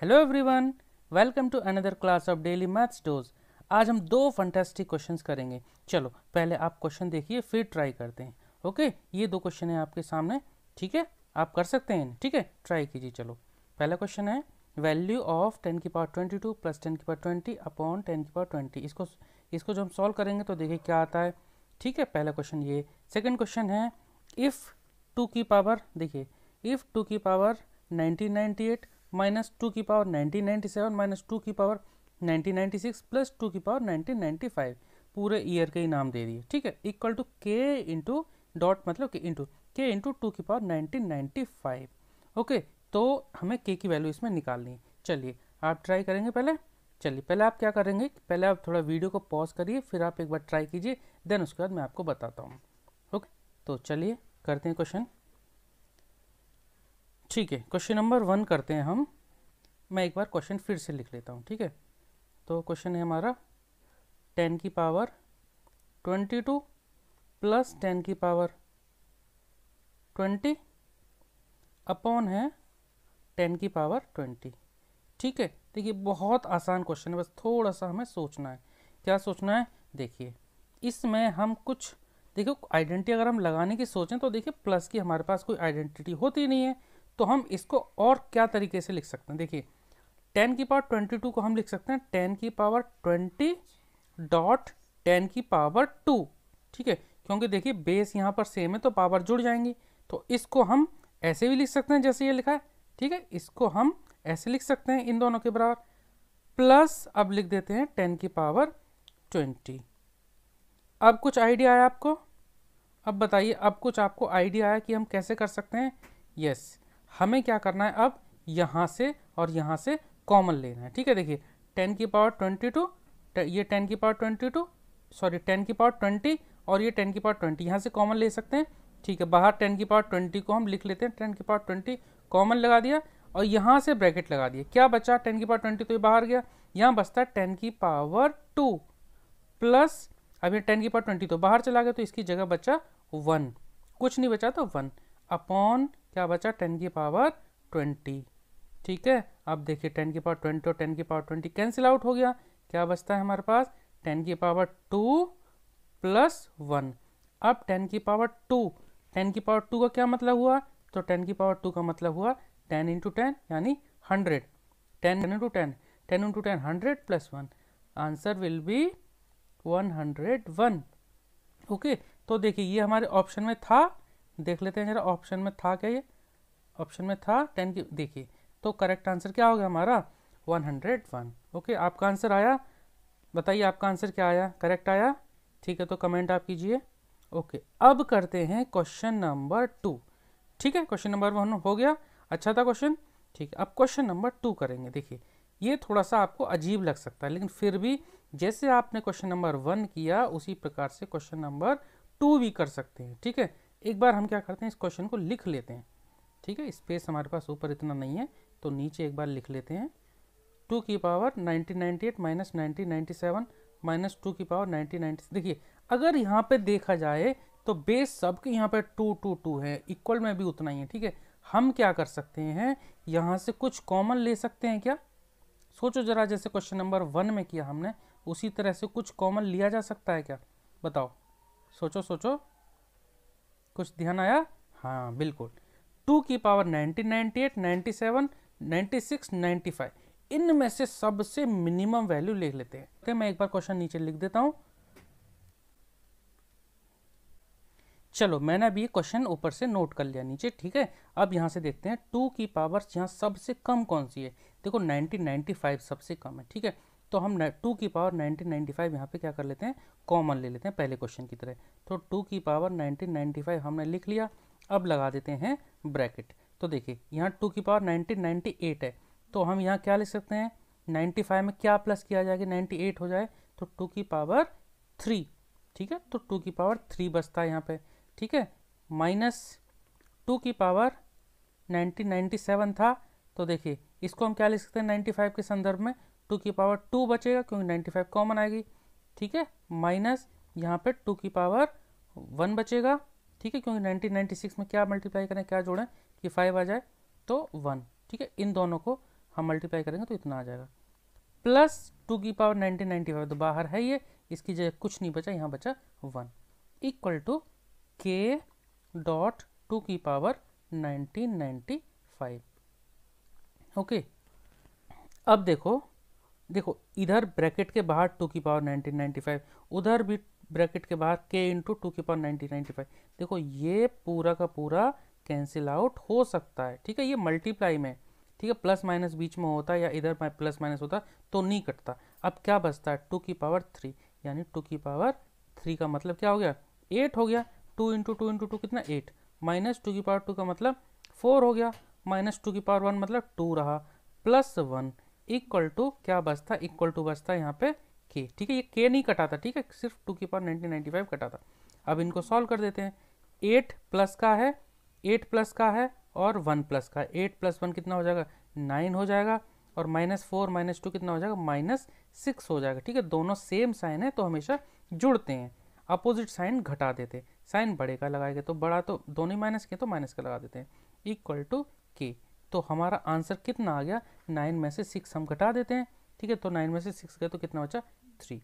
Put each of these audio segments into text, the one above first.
Hello everyone welcome to another class of daily maths dose आज हम दो fantastic questions करेंगे चलो पहले आप क्वेश्चन देखिए फिर ट्राई करते हैं ओके ये दो क्वेश्चन है आपके सामने ठीक है आप कर सकते हैं ठीक है ट्राई कीजिए चलो पहला क्वेश्चन है वैल्यू ऑफ टेन की power twenty two plus ten की पावर ट्वेंटी अपॉन टेन की पावर ट्वेंटी इसको इसको जो हम सॉल्व करेंगे तो देखिए क्या आता है ठीक है पहला क्वेश्चन ये सेकेंड क्वेश्चन है इफ़ टू की पावर देखिए इफ़ टू की power nineteen ninety eight minus two की power nineteen ninety seven minus two की power nineteen ninety six plus two की पावर नाइनटीन नाइन्टी फाइव पूरे ईयर के ही नाम दे दिए ठीक है equal to k into dot मतलब k into k into two की power nineteen ninety five okay तो हमें के की वैल्यू इसमें निकालनी है चलिए आप ट्राई करेंगे पहले चलिए पहले आप क्या करेंगे पहले आप थोड़ा वीडियो को पॉज करिए फिर आप एक बार ट्राई कीजिए देन उसके बाद मैं आपको बताता हूँ ओके तो चलिए करते हैं क्वेश्चन ठीक है क्वेश्चन नंबर वन करते हैं हम मैं एक बार क्वेश्चन फिर से लिख लेता हूँ ठीक है तो क्वेश्चन है हमारा टेन की power twenty two plus ten की पावर ट्वेंटी अपॉन है टेन की पावर ट्वेंटी ठीक है देखिए बहुत आसान क्वेश्चन है बस थोड़ा सा हमें सोचना है क्या सोचना है देखिए इसमें हम कुछ देखिए आइडेंटिटी अगर हम लगाने की सोचें तो देखिए प्लस की हमारे पास कोई आइडेंटिटी होती नहीं है तो हम इसको और क्या तरीके से लिख सकते हैं देखिए टेन की पावर ट्वेंटी टू को हम लिख सकते हैं टेन की पावर ट्वेंटी डॉट टेन की पावर टू ठीक है क्योंकि देखिए बेस यहाँ पर सेम है तो पावर जुड़ जाएंगी तो इसको हम ऐसे भी लिख सकते हैं जैसे ये लिखा है ठीक है इसको हम ऐसे लिख सकते हैं इन दोनों के बराबर प्लस अब लिख देते हैं टेन की पावर ट्वेंटी अब कुछ आइडिया आया आपको अब बताइए अब कुछ आपको आइडिया आया कि हम कैसे कर सकते हैं यस yes. हमें क्या करना है अब यहाँ से और यहाँ से कॉमन लेना है ठीक है देखिए टेन की पावर ट्वेंटी टू ये टेन की power twenty two sorry ten की पावर ट्वेंटी और ये टेन की पावर ट्वेंटी यहाँ से कॉमन ले सकते हैं ठीक है बाहर टेन की पावर ट्वेंटी को हम लिख लेते हैं टेन की पावर ट्वेंटी कॉमन लगा दिया और यहाँ से ब्रैकेट लगा दिया क्या बचा टेन की पावर ट्वेंटी तो ये बाहर गया यहाँ बचता है टेन की पावर टू प्लस अब ये टेन की पावर ट्वेंटी तो बाहर चला गया तो इसकी जगह बचा वन कुछ नहीं बचा तो वन अपॉन क्या बचा टेन की पावर ट्वेंटी ठीक है अब देखिए टेन की पावर ट्वेंटी और टेन की पावर ट्वेंटी कैंसिल आउट हो गया क्या बचता है हमारे पास टेन की पावर टू प्लस वन अब टेन की पावर टू टेन की पावर टू का क्या मतलब हुआ तो टेन की पावर टू का मतलब हुआ टेन इंटू टेन यानी hundred ten ten into ten ten into ten hundred plus one answer will be one hundred one okay तो देखिए ये हमारे ऑप्शन में था देख लेते हैं जरा ऑप्शन में था क्या ये ऑप्शन में था टेन की देखिए तो करेक्ट आंसर क्या हो गया हमारा वन हंड्रेड वन ओके आपका आंसर आया बताइए आपका आंसर क्या आया करेक्ट आया ठीक है तो कमेंट आप कीजिए ओके अब करते हैं क्वेश्चन नंबर टू ठीक है क्वेश्चन नंबर वन हो गया अच्छा था क्वेश्चन ठीक है अब क्वेश्चन नंबर टू करेंगे देखिए ये थोड़ा सा आपको अजीब लग सकता है लेकिन फिर भी जैसे आपने क्वेश्चन नंबर वन किया उसी प्रकार से क्वेश्चन नंबर टू भी कर सकते हैं ठीक है एक बार हम क्या करते हैं इस क्वेश्चन को लिख लेते हैं ठीक है स्पेस हमारे पास ऊपर इतना नहीं है तो नीचे एक बार लिख लेते हैं टू की power nineteen ninety eight minus nineteen ninety seven minus two की पावर नाइनटीन नाइन्टी देखिए अगर यहाँ पे देखा जाए तो बेस सबके यहाँ पे टू टू टू है इक्वल में भी उतना ही है ठीक है हम क्या कर सकते हैं यहाँ से कुछ कॉमन ले सकते हैं क्या सोचो जरा जैसे क्वेश्चन नंबर वन में किया हमने उसी तरह से कुछ कॉमन लिया जा सकता है क्या बताओ सोचो सोचो कुछ ध्यान आया हाँ बिल्कुल टू की power nineteen ninety eight ninety seven ninety six ninety five इनमें से सबसे मिनिमम वैल्यू लिख लेते हैं ओके मैं एक बार क्वेश्चन नीचे लिख देता हूँ चलो मैंने अभी क्वेश्चन ऊपर से नोट कर लिया नीचे ठीक है अब यहाँ से देखते हैं टू की पावर यहाँ सबसे कम कौन सी है देखो 1995 सबसे कम है ठीक है तो हम टू की पावर नाइनटीन नाइन्टी फाइव यहाँ पर क्या कर लेते हैं कॉमन ले लेते हैं पहले क्वेश्चन की तरह तो टू की पावर नाइनटीन नाइन्टी फाइव हमने लिख लिया अब लगा देते हैं ब्रैकेट तो देखिए यहाँ टू की पावर नाइनटीन नाइन्टी एट है तो हम यहाँ क्या लिख सकते हैं नाइन्टी फाइव में क्या प्लस किया जाएगा नाइन्टी एट हो जाए तो टू की पावर थ्री ठीक है तो टू की पावर थ्री बचता है यहाँ पे ठीक है माइनस टू की पावर नाइनटीन नाइन्टी सेवन था तो देखिए इसको हम क्या लिख सकते हैं नाइन्टी फाइव के संदर्भ में टू की पावर टू बचेगा क्योंकि नाइन्टी फाइव कॉमन आएगी ठीक है माइनस यहाँ पे टू की पावर वन बचेगा ठीक है क्योंकि नाइनटीन नाइन्टी सिक्स में क्या मल्टीप्लाई करें क्या जोड़ें कि फाइव आ जाए तो वन ठीक है इन दोनों को हम मल्टीप्लाई करेंगे तो इतना आ जाएगा प्लस टू की पावर नाइनटीन नाइन्टी फाइव तो बाहर है ये इसकी जगह कुछ नहीं बचा यहाँ बचा one equal to k dot two की power nineteen ninety five okay अब देखो देखो इधर ब्रैकेट के बाहर टू की पावर नाइनटीन नाइन्टी फाइव उधर भी ब्रैकेट के बाहर के इंटू टू की पावर नाइनटीन नाइन्टी फाइव देखो ये पूरा का पूरा कैंसिल आउट हो सकता है ठीक है ये मल्टीप्लाई में ठीक है प्लस माइनस बीच में होता या इधर प्लस माइनस होता तो नहीं कटता अब क्या बचता है टू की पावर थ्री यानी टू की पावर थ्री का मतलब क्या हो गया एट हो गया two into two into two कितना एट माइनस टू की पावर टू का मतलब फोर हो गया माइनस टू की पावर वन मतलब टू रहा प्लस वन इक्वल टू क्या बचता इक्वल टू बचता यहाँ पे के ठीक है ये के नहीं कटा था ठीक है सिर्फ टू की पावर नाइनटीन नाइन्टी फाइव कटा था अब इनको सॉल्व कर देते हैं एट प्लस का है एट प्लस का है और वन प्लस का एट प्लस वन कितना हो जाएगा नाइन हो जाएगा और माइनस फोर माइनस टू कितना हो जाएगा माइनस सिक्स हो जाएगा ठीक है दोनों सेम साइन है तो हमेशा जुड़ते हैं अपोजिट साइन घटा देते हैं साइन बड़े का लगाएंगे तो बड़ा तो दोनों ही माइनस के तो माइनस का लगा देते हैं इक्वल टू के तो हमारा आंसर कितना आ गया नाइन में से सिक्स हम घटा देते हैं ठीक है तो नाइन में से सिक्स गए तो कितना बचा थ्री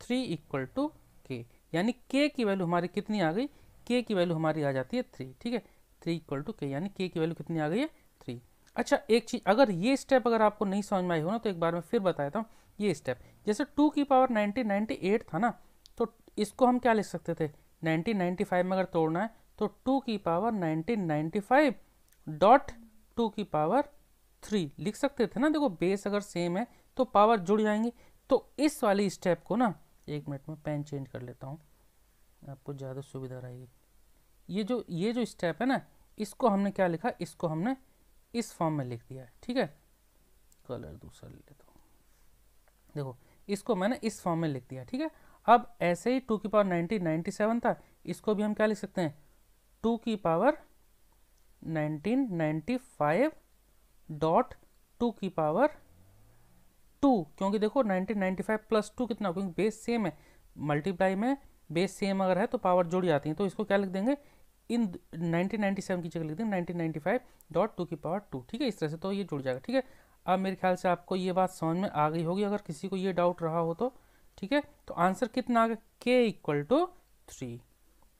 थ्री इक्वल टू के यानी के की वैल्यू हमारी कितनी आ गई के की वैल्यू हमारी आ जाती है थ्री ठीक है थ्री इक्वल टू के यानी के की वैल्यू कितनी आ गई है थ्री अच्छा एक चीज़ अगर ये स्टेप अगर आपको नहीं समझ में आई हो ना तो एक बार मैं फिर देता हूँ ये स्टेप जैसे टू की पावर नाइनटीन नाइन्टी एट था ना तो इसको हम क्या लिख सकते थे नाइनटीन नाइन्टी फाइव में अगर तोड़ना है तो टू की power nineteen ninety five dot two की पावर थ्री लिख सकते थे ना देखो बेस अगर सेम है तो पावर जुड़ जाएंगे तो इस वाली स्टेप को ना एक मिनट में पेन चेंज कर लेता हूँ आपको ज़्यादा सुविधा रहेगी ये जो ये जो स्टेप है ना इसको हमने क्या लिखा इसको हमने इस फॉर्म में लिख दिया है ठीक है कलर दूसरा ले लेता हूँ देखो इसको मैंने इस फॉर्म में लिख दिया ठीक है अब ऐसे ही टू की पावर नाइन्टी नाइन्टी सेवन था इसको भी हम क्या लिख सकते हैं टू की पावर 1995 डॉट टू की पावर टू क्योंकि देखो 1995 प्लस टू कितना क्योंकि बेस सेम है मल्टीप्लाई में बेस सेम अगर है तो पावर जुड़ जाती है तो इसको क्या लिख देंगे इन 1997 की जगह लिख देंगे 1995 डॉट टू की पावर टू ठीक है इस तरह से तो ये जुड़ जाएगा ठीक है अब मेरे ख्याल से आपको ये बात समझ में आ गई होगी अगर किसी को ये डाउट रहा हो तो ठीक है तो आंसर कितना आ गया के इक्वल टू थ्री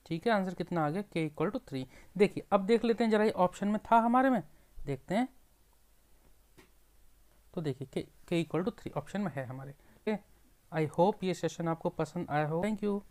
ठीक है आंसर कितना आ गया के इक्वल टू थ्री देखिए अब देख लेते हैं जरा ये ऑप्शन में था हमारे में देखते हैं तो देखिए के के इक्वल टू थ्री ऑप्शन में है हमारे आई होप ये सेशन आपको पसंद आया हो थैंक यू